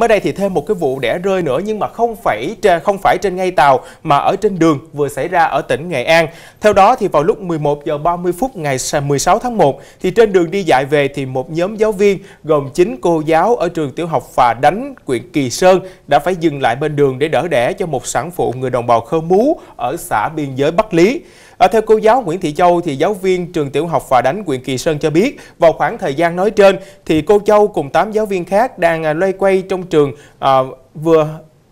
Mới đây thì thêm một cái vụ đẻ rơi nữa nhưng mà không phải không phải trên ngay tàu mà ở trên đường vừa xảy ra ở tỉnh Nghệ An. Theo đó thì vào lúc 11 giờ 30 phút ngày 16 tháng 1 thì trên đường đi dạy về thì một nhóm giáo viên gồm 9 cô giáo ở trường tiểu học Phà Đánh, huyện Kỳ Sơn đã phải dừng lại bên đường để đỡ đẻ cho một sản phụ người đồng bào Khơ Mú ở xã biên giới Bắc Lý. À, theo cô giáo Nguyễn Thị Châu thì giáo viên trường tiểu học Phà Đánh huyện Kỳ Sơn cho biết vào khoảng thời gian nói trên thì cô Châu cùng 8 giáo viên khác đang à, loay quay trong trường à, vừa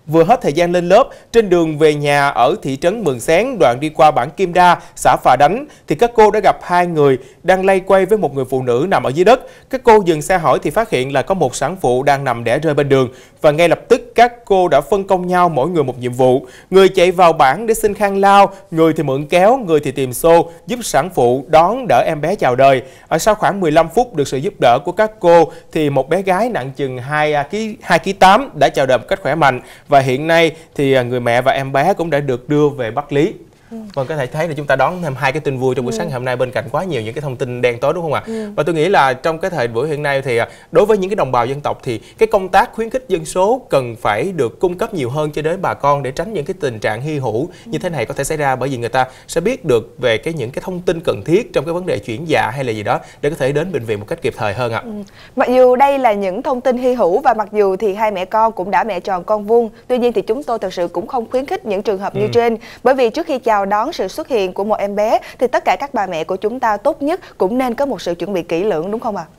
vừa hết thời gian lên lớp trên đường về nhà ở thị trấn Mường Sáng đoạn đi qua bản Kim Đa, xã Phà Đánh thì các cô đã gặp hai người đang lay quay với một người phụ nữ nằm ở dưới đất. Các cô dừng xe hỏi thì phát hiện là có một sản phụ đang nằm đẻ rơi bên đường và ngay lập tức các cô đã phân công nhau mỗi người một nhiệm vụ. Người chạy vào bảng để xin khăn lao, người thì mượn kéo, người thì tìm xô, giúp sản phụ đón đỡ em bé chào đời. Ở sau khoảng 15 phút được sự giúp đỡ của các cô thì một bé gái nặng chừng 2 kg 2 kg 8 đã chào đời một cách khỏe mạnh và hiện nay thì à, người mẹ và em bé cũng đã được đưa về Bắc Lý. Ừ. vâng có thể thấy là chúng ta đón thêm hai cái tin vui trong buổi ừ. sáng ngày hôm nay bên cạnh quá nhiều những cái thông tin đen tối đúng không ạ ừ. và tôi nghĩ là trong cái thời buổi hiện nay thì à, đối với những cái đồng bào dân tộc thì cái công tác khuyến khích dân số cần phải được cung cấp nhiều hơn cho đến bà con để tránh những cái tình trạng hy hữu như ừ. thế này có thể xảy ra bởi vì người ta sẽ biết được về cái những cái thông tin cần thiết trong cái vấn đề chuyển dạ hay là gì đó để có thể đến bệnh viện một cách kịp thời hơn ạ. Ừ. Mặc dù đây là những thông tin hy hữu và mặc dù thì hai mẹ con cũng đã mẹ tròn con vuông, tuy nhiên thì chúng tôi thật sự cũng không khuyến khích những trường hợp ừ. như trên bởi vì trước khi chào chào đón sự xuất hiện của một em bé thì tất cả các bà mẹ của chúng ta tốt nhất cũng nên có một sự chuẩn bị kỹ lưỡng đúng không ạ? À?